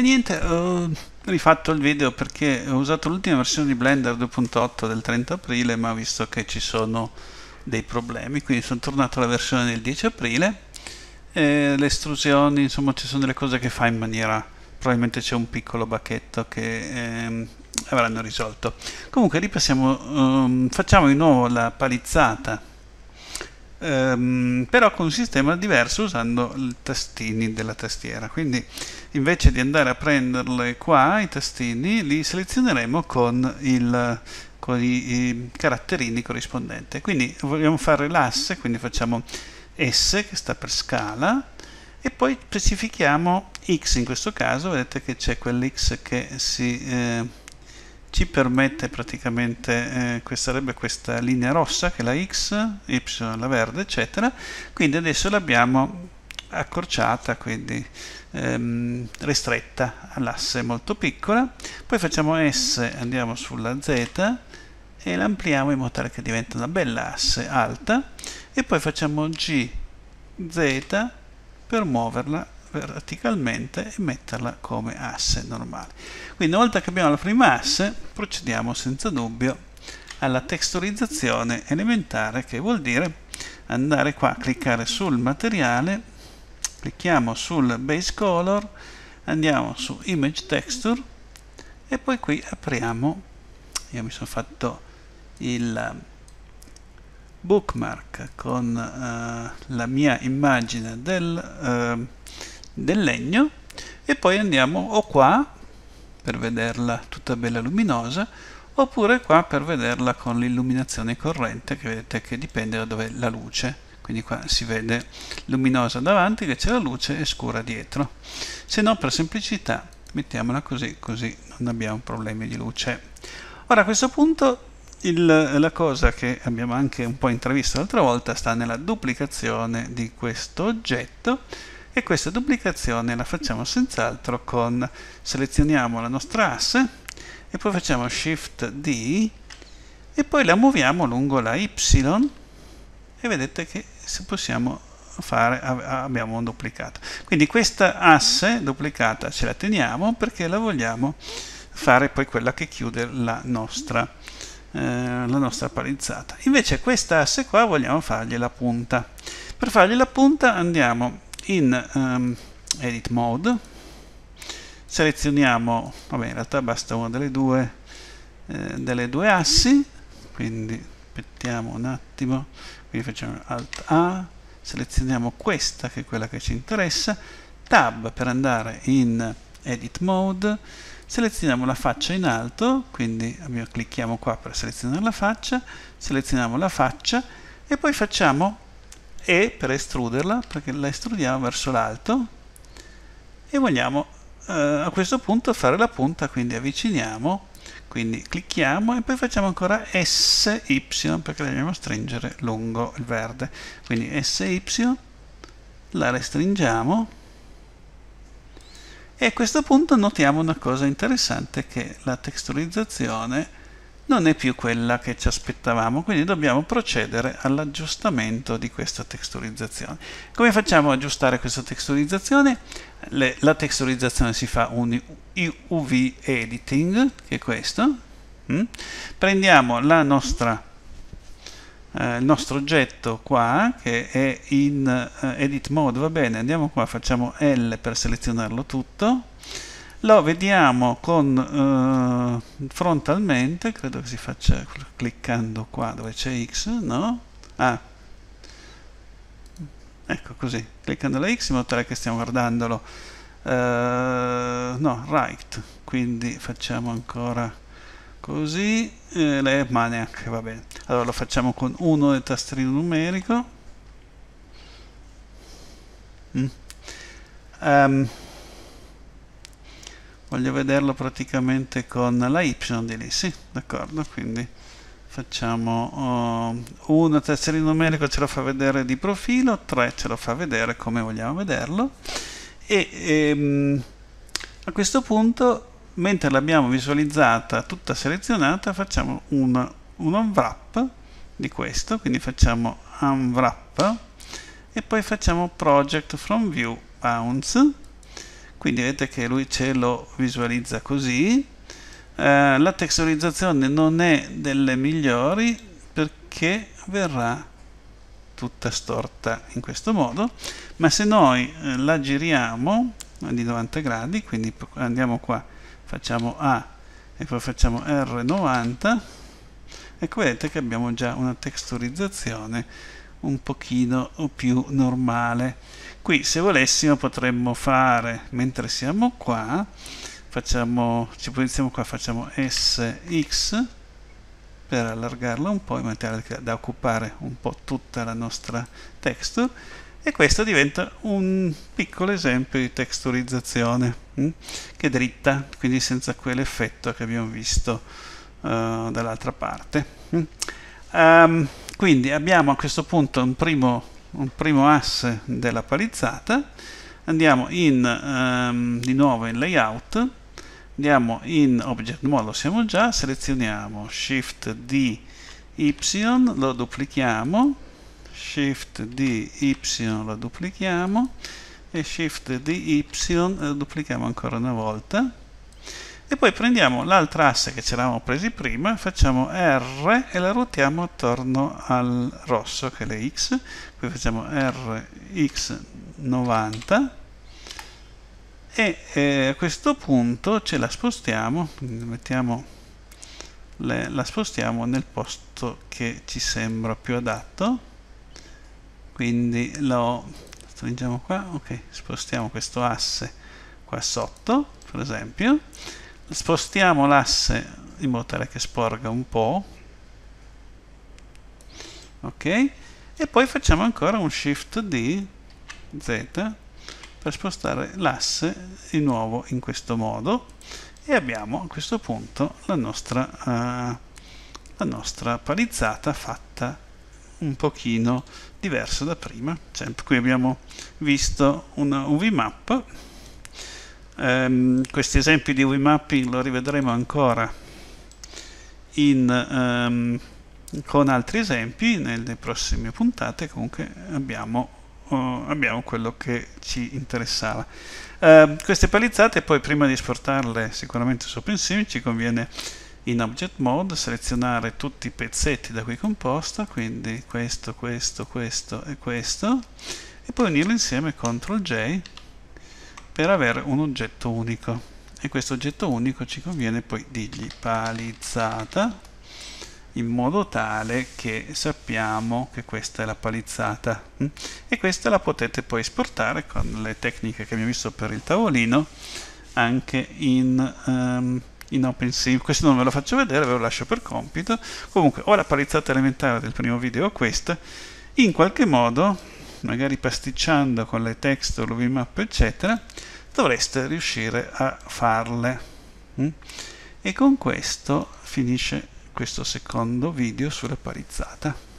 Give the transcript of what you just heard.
E niente, ho rifatto il video perché ho usato l'ultima versione di Blender 2.8 del 30 aprile, ma ho visto che ci sono dei problemi, quindi sono tornato alla versione del 10 aprile. le estrusioni, insomma, ci sono delle cose che fa in maniera... probabilmente c'è un piccolo bacchetto che ehm, avranno risolto. Comunque ripassiamo, um, facciamo di nuovo la palizzata ehm, però con un sistema diverso usando i tastini della tastiera. Quindi invece di andare a prenderle qua, i tastini, li selezioneremo con, il, con i, i caratterini corrispondenti. Quindi vogliamo fare l'asse, quindi facciamo S che sta per scala, e poi specifichiamo x in questo caso vedete che c'è quell'x che si eh, ci permette praticamente, eh, questa sarebbe questa linea rossa che è la X, Y la verde eccetera, quindi adesso l'abbiamo accorciata, quindi ehm, ristretta all'asse molto piccola, poi facciamo S, andiamo sulla Z e l'ampliamo in modo tale che diventa una bella asse alta e poi facciamo G, Z per muoverla verticalmente e metterla come asse normale. Quindi una volta che abbiamo la prima asse procediamo senza dubbio alla texturizzazione elementare che vuol dire andare qua, cliccare sul materiale, clicchiamo sul base color, andiamo su image texture e poi qui apriamo, io mi sono fatto il um, bookmark con uh, la mia immagine del, uh, del legno e poi andiamo o qua per vederla tutta bella luminosa oppure qua per vederla con l'illuminazione corrente che vedete che dipende da dove è la luce quindi qua si vede luminosa davanti che c'è la luce e scura dietro se no per semplicità mettiamola così così non abbiamo problemi di luce ora a questo punto il, la cosa che abbiamo anche un po' intravisto l'altra volta sta nella duplicazione di questo oggetto e questa duplicazione la facciamo senz'altro con selezioniamo la nostra asse e poi facciamo shift D e poi la muoviamo lungo la Y e vedete che se possiamo fare abbiamo un duplicato quindi questa asse duplicata ce la teniamo perché la vogliamo fare poi quella che chiude la nostra, eh, la nostra palizzata invece questa asse qua vogliamo fargli la punta per fargli la punta andiamo in um, edit mode selezioniamo vabbè in realtà basta una delle due eh, delle due assi quindi aspettiamo un attimo quindi facciamo alt a selezioniamo questa che è quella che ci interessa tab per andare in edit mode selezioniamo la faccia in alto quindi abbiamo, clicchiamo qua per selezionare la faccia selezioniamo la faccia e poi facciamo e per estruderla, perché la estrudiamo verso l'alto e vogliamo eh, a questo punto fare la punta, quindi avviciniamo, quindi clicchiamo e poi facciamo ancora SY perché la dobbiamo stringere lungo il verde, quindi SY, la restringiamo e a questo punto notiamo una cosa interessante che la texturizzazione non è più quella che ci aspettavamo, quindi dobbiamo procedere all'aggiustamento di questa texturizzazione. Come facciamo ad aggiustare questa texturizzazione? Le, la texturizzazione si fa un UV editing, che è questo. Mm? Prendiamo la nostra eh, il nostro oggetto qua che è in eh, edit mode va bene andiamo qua facciamo L per selezionarlo tutto lo vediamo con eh, frontalmente credo che si faccia cliccando qua dove c'è x no? ah ecco così cliccando la x in modo tale che stiamo guardandolo eh, no right quindi facciamo ancora così eh, le maniac va bene allora lo facciamo con uno del tastierino numerico mm. um, voglio vederlo praticamente con la y di lì, sì, d'accordo, quindi facciamo uh, 1 tesserino numerico ce lo fa vedere di profilo, 3 ce lo fa vedere come vogliamo vederlo e ehm, a questo punto mentre l'abbiamo visualizzata tutta selezionata facciamo un, un unwrap di questo, quindi facciamo unwrap e poi facciamo project from view bounce quindi vedete che lui ce lo visualizza così eh, la texturizzazione non è delle migliori perché verrà tutta storta in questo modo ma se noi eh, la giriamo di 90 gradi quindi andiamo qua facciamo A e poi facciamo R90 ecco vedete che abbiamo già una texturizzazione un pochino più normale qui se volessimo potremmo fare mentre siamo qua facciamo ci posizioniamo qua facciamo sx per allargarla un po' in maniera da occupare un po' tutta la nostra texture e questo diventa un piccolo esempio di texturizzazione hm? che è dritta quindi senza quell'effetto che abbiamo visto uh, dall'altra parte um, quindi abbiamo a questo punto un primo un primo asse della palizzata andiamo in ehm, di nuovo in layout andiamo in object mode lo siamo già selezioniamo shift d y lo duplichiamo shift d y lo duplichiamo e shift d y lo duplichiamo ancora una volta e poi prendiamo l'altra asse che ci eravamo presi prima, facciamo R e la ruotiamo attorno al rosso che è le X, qui facciamo RX90 e eh, a questo punto ce la spostiamo, mettiamo, le, la spostiamo nel posto che ci sembra più adatto, quindi lo stringiamo qua, ok, spostiamo questo asse qua sotto per esempio spostiamo l'asse in modo tale che sporga un po' ok e poi facciamo ancora un shift D Z per spostare l'asse di nuovo in questo modo e abbiamo a questo punto la nostra, uh, la nostra palizzata fatta un pochino diversa da prima cioè, qui abbiamo visto una, UV map ehm, questi esempi di WIMAPPING lo rivedremo ancora in, ehm, con altri esempi nelle prossime puntate, comunque abbiamo, oh, abbiamo quello che ci interessava. Eh, queste palizzate poi prima di esportarle sicuramente su OpenSim ci conviene in object mode selezionare tutti i pezzetti da qui composto quindi questo, questo, questo e questo e poi unirli insieme CTRL J per avere un oggetto unico e questo oggetto unico ci conviene poi dirgli palizzata in modo tale che sappiamo che questa è la palizzata mm? e questa la potete poi esportare con le tecniche che abbiamo visto per il tavolino anche in, um, in OpenSea questo non ve lo faccio vedere, ve lo lascio per compito comunque o la palizzata elementare del primo video o questa in qualche modo magari pasticciando con le texture, vmap eccetera, dovreste riuscire a farle. Mm? E con questo finisce questo secondo video sulla parizzata.